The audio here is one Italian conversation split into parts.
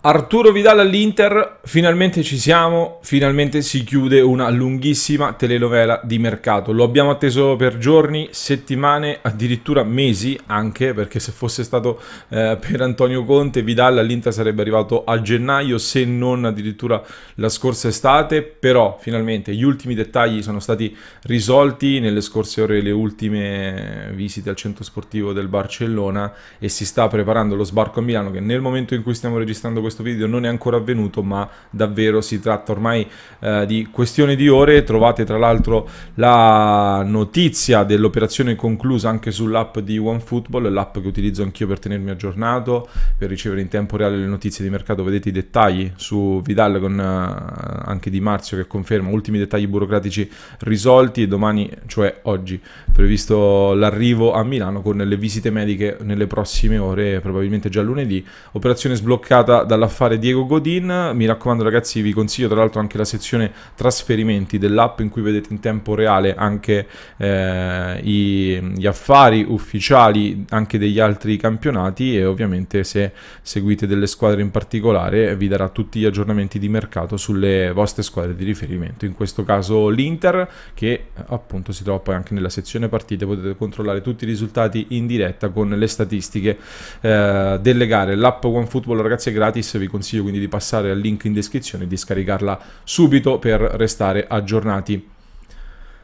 Arturo Vidal all'Inter, finalmente ci siamo, finalmente si chiude una lunghissima telenovela di mercato. Lo abbiamo atteso per giorni, settimane, addirittura mesi anche, perché se fosse stato eh, per Antonio Conte, Vidal all'Inter sarebbe arrivato a gennaio, se non addirittura la scorsa estate, però finalmente gli ultimi dettagli sono stati risolti nelle scorse ore le ultime visite al centro sportivo del Barcellona e si sta preparando lo sbarco a Milano che nel momento in cui stiamo registrando questo questo video non è ancora avvenuto, ma davvero si tratta ormai eh, di questione di ore. Trovate tra l'altro la notizia dell'operazione conclusa anche sull'app di OneFootball, l'app che utilizzo anch'io per tenermi aggiornato, per ricevere in tempo reale le notizie di mercato. Vedete i dettagli su Vidal con eh, anche Di Marzio che conferma ultimi dettagli burocratici risolti domani, cioè oggi, previsto l'arrivo a Milano con le visite mediche nelle prossime ore, probabilmente già lunedì. Operazione sbloccata dalla dall'affare Diego Godin. Mi raccomando ragazzi, vi consiglio tra l'altro anche la sezione trasferimenti dell'app in cui vedete in tempo reale anche eh, i, gli affari ufficiali anche degli altri campionati e ovviamente se seguite delle squadre in particolare vi darà tutti gli aggiornamenti di mercato sulle vostre squadre di riferimento. In questo caso l'Inter che eh, appunto si trova poi anche nella sezione partite, potete controllare tutti i risultati in diretta con le statistiche eh, delle gare. L'app OneFootball ragazzi è gratis vi consiglio quindi di passare al link in descrizione e di scaricarla subito per restare aggiornati.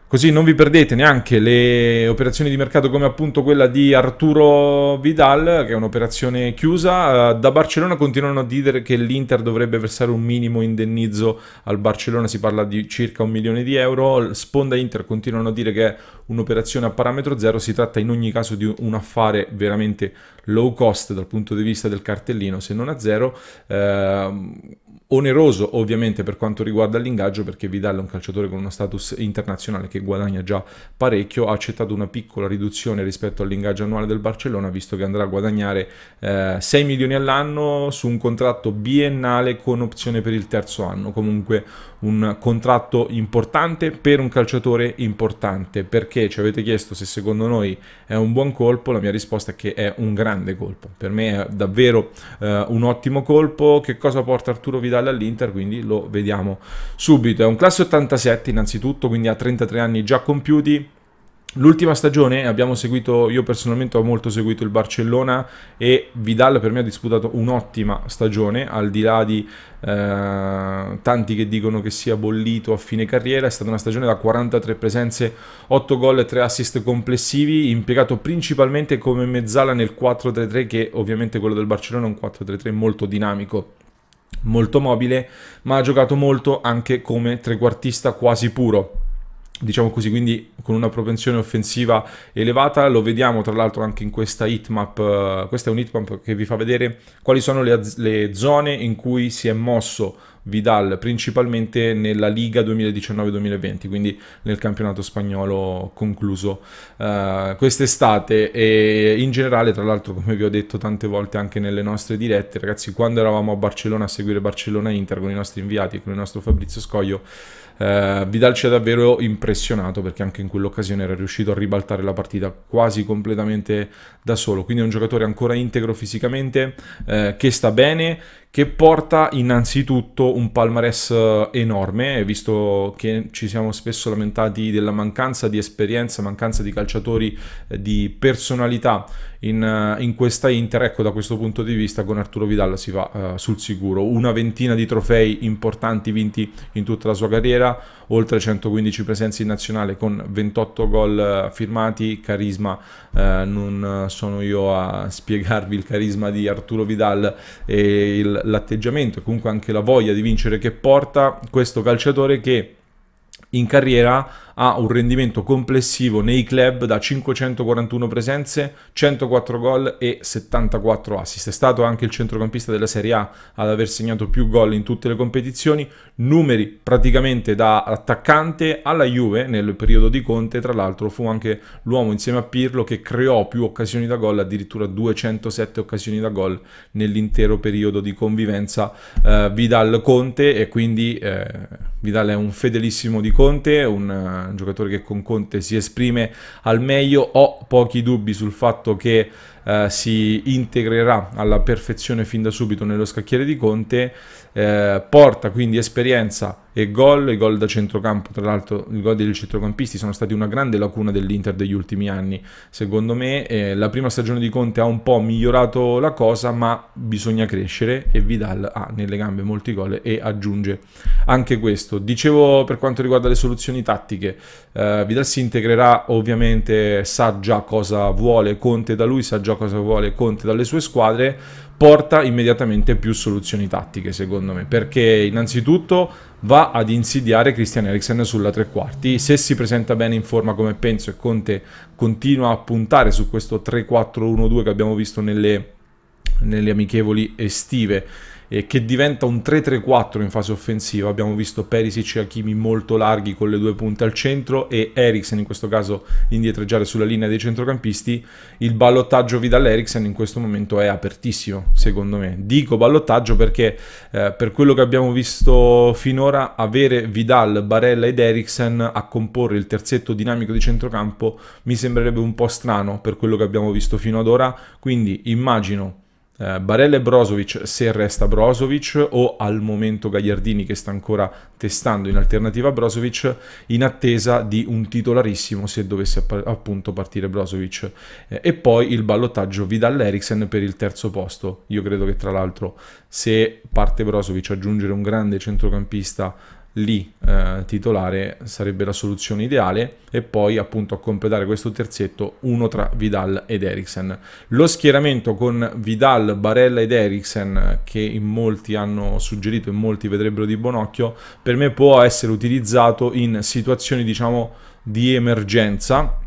Così non vi perdete neanche le operazioni di mercato come appunto quella di Arturo Vidal, che è un'operazione chiusa. Eh, da Barcellona continuano a dire che l'Inter dovrebbe versare un minimo indennizzo al Barcellona, si parla di circa un milione di euro. Sponda Inter continuano a dire che è un'operazione a parametro zero, si tratta in ogni caso di un affare veramente low cost dal punto di vista del cartellino, se non a zero, eh, oneroso ovviamente per quanto riguarda l'ingaggio perché Vidal è un calciatore con uno status internazionale che guadagna già parecchio, ha accettato una piccola riduzione rispetto all'ingaggio annuale del Barcellona visto che andrà a guadagnare eh, 6 milioni all'anno su un contratto biennale con opzione per il terzo anno, comunque un contratto importante per un calciatore importante perché perché ci avete chiesto se secondo noi è un buon colpo, la mia risposta è che è un grande colpo. Per me è davvero eh, un ottimo colpo. Che cosa porta Arturo Vidal all'Inter? Quindi lo vediamo subito. È un classe 87 innanzitutto, quindi ha 33 anni già compiuti. L'ultima stagione abbiamo seguito, io personalmente ho molto seguito il Barcellona e Vidal per me ha disputato un'ottima stagione, al di là di eh, tanti che dicono che sia bollito a fine carriera, è stata una stagione da 43 presenze, 8 gol e 3 assist complessivi, impiegato principalmente come mezzala nel 4-3-3 che ovviamente quello del Barcellona è un 4-3-3 molto dinamico molto mobile, ma ha giocato molto anche come trequartista quasi puro, diciamo così, quindi con una propensione offensiva elevata, lo vediamo tra l'altro anche in questa hitmap, eh, questa è un hitmap che vi fa vedere quali sono le, le zone in cui si è mosso Vidal principalmente nella Liga 2019-2020, quindi nel campionato spagnolo concluso uh, quest'estate e in generale, tra l'altro, come vi ho detto tante volte anche nelle nostre dirette, ragazzi, quando eravamo a Barcellona a seguire Barcellona-Inter con i nostri inviati e con il nostro Fabrizio Scoglio, uh, eh, Vidal ci ha davvero impressionato perché anche in quell'occasione era riuscito a ribaltare la partita quasi completamente da solo, quindi è un giocatore ancora integro fisicamente, uh, che sta bene, che porta innanzitutto un palmarès eh, enorme, eh, visto che ci siamo spesso lamentati della mancanza di esperienza, mancanza di calciatori eh, di personalità in, in questa Inter, ecco da questo punto di vista con Arturo Vidal si va uh, sul sicuro, una ventina di trofei importanti vinti in tutta la sua carriera, oltre 115 presenze in nazionale con 28 gol firmati, carisma, eh, non sono io a spiegarvi il carisma di Arturo Vidal e il l'atteggiamento e comunque anche la voglia di vincere che porta questo calciatore che in carriera ha un rendimento complessivo nei club da 541 presenze, 104 gol e 74 assist. È stato anche il centrocampista della Serie A ad aver segnato più gol in tutte le competizioni, numeri praticamente da attaccante alla Juve nel periodo di Conte, tra l'altro fu anche l'uomo insieme a Pirlo che creò più occasioni da gol, addirittura 207 occasioni da gol nell'intero periodo di convivenza eh, Vidal-Conte e quindi eh, Vidal è un fedelissimo di Conte, un un giocatore che con Conte si esprime al meglio. Ho pochi dubbi sul fatto che eh, si integrerà alla perfezione fin da subito nello scacchiere di Conte, eh, porta quindi esperienza e gol, i gol da centrocampo, tra l'altro i gol dei centrocampisti sono stati una grande lacuna dell'Inter degli ultimi anni, secondo me eh, la prima stagione di Conte ha un po' migliorato la cosa, ma bisogna crescere e Vidal ha nelle gambe molti gol e aggiunge anche questo. Dicevo per quanto riguarda le soluzioni tattiche, eh, Vidal si integrerà ovviamente, sa già cosa vuole Conte da lui, sa già cosa vuole Conte dalle sue squadre, porta immediatamente più soluzioni tattiche, secondo me, perché innanzitutto va ad insidiare Christian Eriksen sulla tre quarti. Se si presenta bene in forma come penso e Conte continua a puntare su questo 3-4-1-2 che abbiamo visto nelle, nelle amichevoli estive eh, che diventa un 3-3-4 in fase offensiva. Abbiamo visto Perisic e Hakimi molto larghi con le due punte al centro e Eriksen in questo caso indietreggiare sulla linea dei centrocampisti. Il ballottaggio Vidal Eriksen in questo momento è apertissimo, secondo me. Dico ballottaggio perché eh, per quello che abbiamo visto finora avere Vidal, Barella ed Eriksen a comporre il terzetto dinamico di centrocampo mi sembrerebbe un po' strano per quello che abbiamo visto fino ad ora, quindi immagino eh, Barella e Brozovic se resta Brozovic o al momento Gagliardini che sta ancora testando in alternativa a Brozovic in attesa di un titolarissimo se dovesse appunto partire Brozovic eh, e poi il ballottaggio Vidal Eriksen per il terzo posto io credo che tra l'altro se parte Brozovic aggiungere un grande centrocampista lì eh, titolare sarebbe la soluzione ideale e poi appunto a completare questo terzetto uno tra Vidal ed Eriksen. Lo schieramento con Vidal, Barella ed Eriksen che in molti hanno suggerito e molti vedrebbero di buon occhio per me può essere utilizzato in situazioni diciamo di emergenza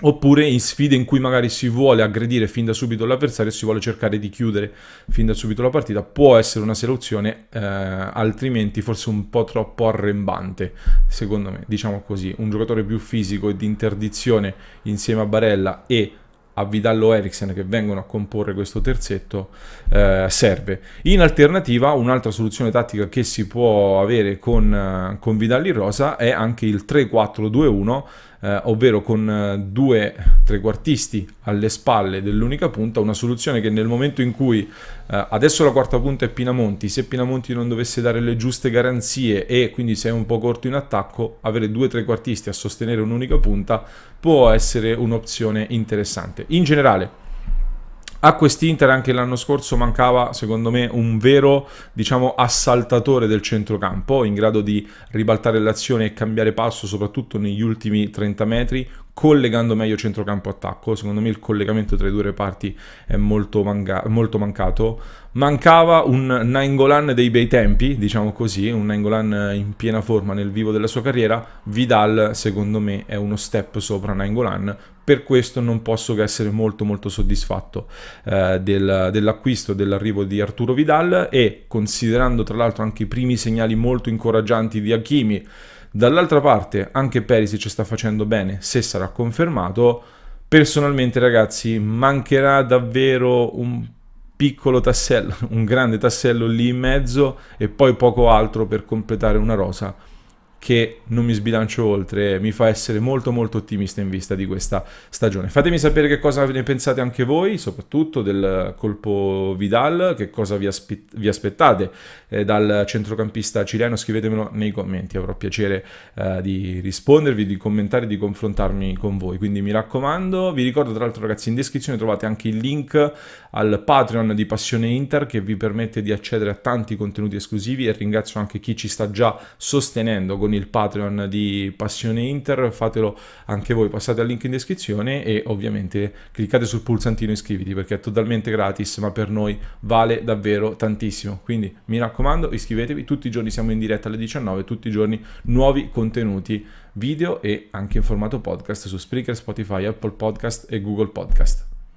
oppure in sfide in cui magari si vuole aggredire fin da subito l'avversario e si vuole cercare di chiudere fin da subito la partita, può essere una soluzione, eh, altrimenti forse un po' troppo arrembante, secondo me, diciamo così, un giocatore più fisico e di interdizione insieme a Barella e a Vidallo Eriksen che vengono a comporre questo terzetto eh, serve. In alternativa un'altra soluzione tattica che si può avere con, eh, con Vidalli Rosa è anche il 3-4-2-1 eh, ovvero con eh, due trequartisti alle spalle dell'unica punta, una soluzione che nel momento in cui eh, adesso la quarta punta è Pinamonti, se Pinamonti non dovesse dare le giuste garanzie e quindi sei un po' corto in attacco, avere due trequartisti a sostenere un'unica punta può essere un'opzione interessante. In generale, a quest'Inter anche l'anno scorso mancava, secondo me, un vero diciamo, assaltatore del centrocampo in grado di ribaltare l'azione e cambiare passo, soprattutto negli ultimi 30 metri, collegando meglio centrocampo-attacco. Secondo me il collegamento tra i due reparti è molto, manca- molto mancato. Mancava un Nainggolan dei bei tempi, diciamo così, un Nainggolan in piena forma nel vivo della sua carriera. Vidal, secondo me, è uno step sopra Nainggolan. Per questo non posso che essere molto molto soddisfatto eh, del, dell'acquisto, dell'arrivo di Arturo Vidal e considerando tra l'altro anche i primi segnali molto incoraggianti di Hakimi, Dall'altra parte anche Perisic sta facendo bene, se sarà confermato. Personalmente ragazzi mancherà davvero un piccolo tassello, un grande tassello lì in mezzo e poi poco altro per completare una rosa che non mi sbilancio oltre, mi fa essere molto molto ottimista in vista di questa stagione. Fatemi sapere che cosa ne pensate anche voi, soprattutto del colpo Vidal, che cosa vi, aspe vi aspettate eh, dal centrocampista cileno, scrivetemelo nei commenti, avrò piacere eh, di rispondervi, di commentare, di confrontarmi con voi, quindi mi raccomando, vi ricordo tra l'altro ragazzi in descrizione trovate anche il link al Patreon di Passione Inter che vi permette di accedere a tanti contenuti esclusivi e ringrazio anche chi ci sta già sostenendo con con il Patreon di Passione Inter, fatelo anche voi, passate al link in descrizione e ovviamente cliccate sul pulsantino iscriviti perché è totalmente gratis, ma per noi vale davvero tantissimo. Quindi mi raccomando, iscrivetevi, tutti i giorni siamo in diretta alle 19, tutti i giorni nuovi contenuti video e anche in formato podcast su Spreaker, Spotify, Apple Podcast e Google Podcast.